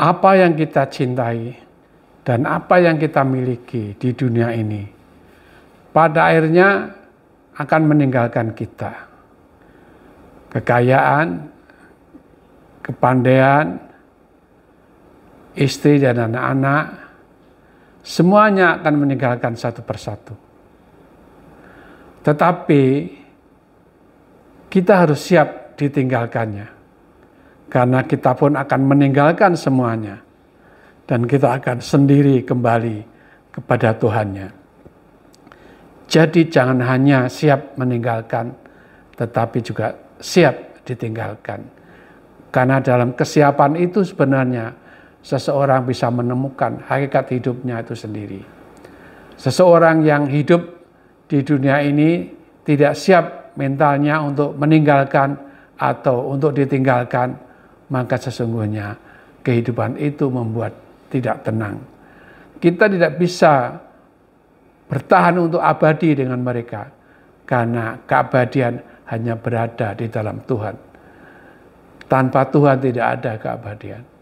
apa yang kita cintai dan apa yang kita miliki di dunia ini, pada akhirnya akan meninggalkan kita. Kekayaan, kepandaian, istri dan anak-anak, semuanya akan meninggalkan satu persatu. Tetapi kita harus siap ditinggalkannya. Karena kita pun akan meninggalkan semuanya. Dan kita akan sendiri kembali kepada Tuhannya. Jadi jangan hanya siap meninggalkan, tetapi juga siap ditinggalkan. Karena dalam kesiapan itu sebenarnya seseorang bisa menemukan hakikat hidupnya itu sendiri. Seseorang yang hidup di dunia ini tidak siap mentalnya untuk meninggalkan atau untuk ditinggalkan, maka sesungguhnya kehidupan itu membuat tidak tenang. Kita tidak bisa bertahan untuk abadi dengan mereka karena keabadian hanya berada di dalam Tuhan. Tanpa Tuhan tidak ada keabadian.